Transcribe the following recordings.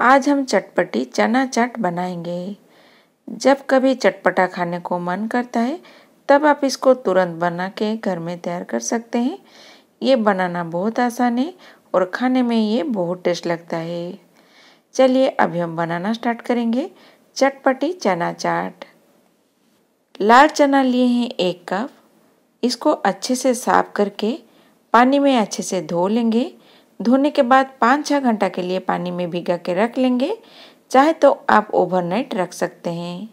आज हम चटपटी चना चाट बनाएंगे जब कभी चटपटा खाने को मन करता है तब आप इसको तुरंत बना के घर में तैयार कर सकते हैं ये बनाना बहुत आसान है और खाने में ये बहुत टेस्ट लगता है चलिए अभी हम बनाना स्टार्ट करेंगे चटपटी चना चाट लाल चना लिए हैं एक कप इसको अच्छे से साफ करके पानी में अच्छे से धो लेंगे धोने के बाद पाँच छः घंटा के लिए पानी में भिगा के रख लेंगे चाहे तो आप ओवरनाइट रख सकते हैं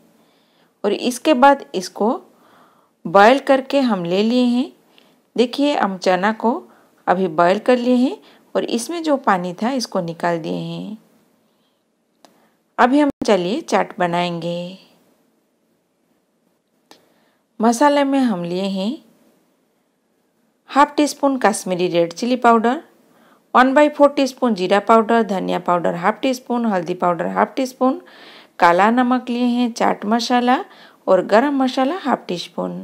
और इसके बाद इसको बॉयल करके हम ले लिए हैं देखिए हम चना को अभी बॉयल कर लिए हैं और इसमें जो पानी था इसको निकाल दिए हैं अभी हम चलिए चाट बनाएंगे मसाले में हम लिए हैं half teaspoon Kashmiri red chilli powder one by four teaspoon जीरा पाउडर धनिया पाउडर हाफ टी स्पून हल्दी पाउडर हाफ टी स्पून काला नमक लिए हैं चाट मसाला और गरम मसाला हाफ टी स्पून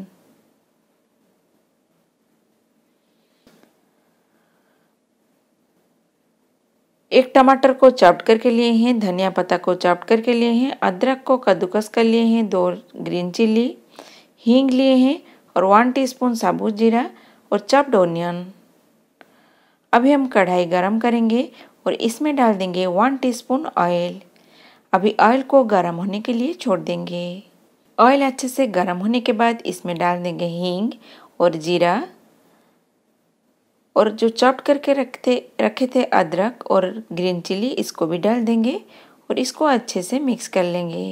एक टमाटर को चॉप्ट करके लिए हैं धनिया पत्ता को चॉप्ट करके लिए हैं अदरक को कद्दूकस कर लिए हैं दो ग्रीन चिल्ली हींग लिए हैं और वन टीस्पून साबुत जीरा और चॉप्ड ओनियन अभी हम कढ़ाई गरम करेंगे और इसमें डाल देंगे वन टीस्पून ऑयल अभी ऑयल को गरम होने के लिए छोड़ देंगे ऑयल अच्छे से गरम होने के बाद इसमें डाल देंगे हींग और जीरा और जो चॉप करके रखते रखे थे अदरक और ग्रीन चिली इसको भी डाल देंगे और इसको अच्छे से मिक्स कर लेंगे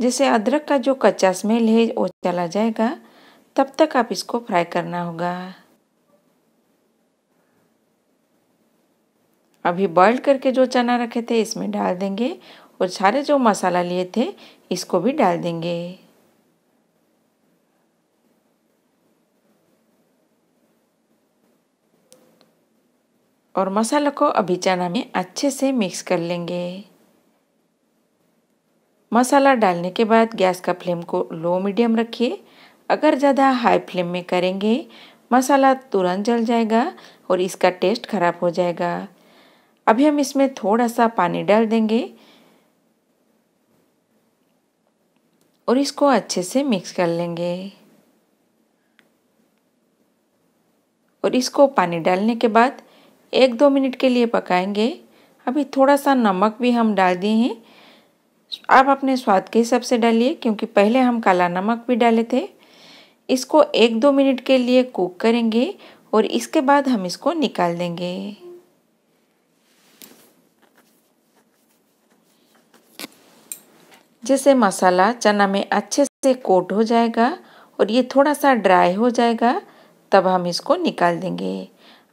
जैसे अदरक का जो कच्चा स्मेल है वो चला जाएगा तब तक आप इसको फ्राई करना होगा अभी बॉईल करके जो चना रखे थे इसमें डाल देंगे और सारे जो मसाला लिए थे इसको भी डाल देंगे और मसाला को अभी चना में अच्छे से मिक्स कर लेंगे मसाला डालने के बाद गैस का फ्लेम को लो मीडियम रखिए अगर ज़्यादा हाई फ्लेम में करेंगे मसाला तुरंत जल जाएगा और इसका टेस्ट ख़राब हो जाएगा अभी हम इसमें थोड़ा सा पानी डाल देंगे और इसको अच्छे से मिक्स कर लेंगे और इसको पानी डालने के बाद एक दो मिनट के लिए पकाएंगे अभी थोड़ा सा नमक भी हम डाल दिए हैं आप अपने स्वाद के हिसाब से डालिए क्योंकि पहले हम काला नमक भी डाले थे इसको एक दो मिनट के लिए कुक करेंगे और इसके बाद हम इसको निकाल देंगे जिससे मसाला चना में अच्छे से कोट हो जाएगा और ये थोड़ा सा ड्राई हो जाएगा तब हम इसको निकाल देंगे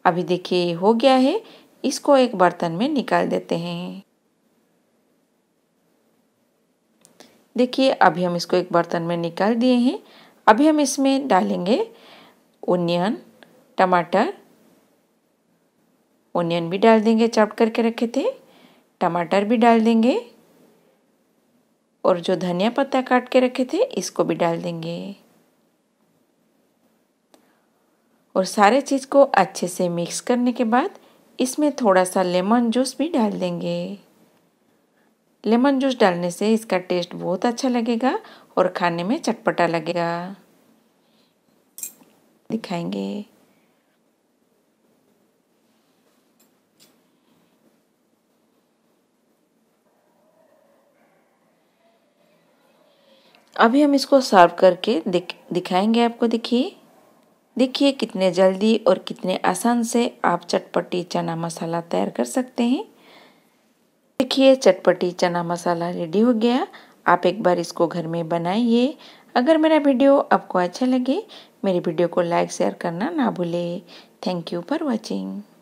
अभी देखिए हो गया है इसको एक बर्तन में निकाल देते हैं देखिए अभी हम इसको एक बर्तन में निकाल दिए हैं अभी हम इसमें डालेंगे ओनियन टमाटर ओनियन भी डाल देंगे चॉप करके रखे थे टमाटर भी डाल देंगे और जो धनिया पत्ता काट के रखे थे इसको भी डाल देंगे और सारे चीज़ को अच्छे से मिक्स करने के बाद इसमें थोड़ा सा लेमन जूस भी डाल देंगे लेमन जूस डालने से इसका टेस्ट बहुत अच्छा लगेगा और खाने में चटपटा लगेगा दिखाएंगे अभी हम इसको सर्व करके दिख दिखाएंगे आपको देखिए देखिए कितने जल्दी और कितने आसान से आप चटपटी चना मसाला तैयार कर सकते हैं देखिए चटपटी चना मसाला रेडी हो गया आप एक बार इसको घर में बनाइए अगर मेरा वीडियो आपको अच्छा लगे मेरी वीडियो को लाइक शेयर करना ना भूलें थैंक यू फॉर वॉचिंग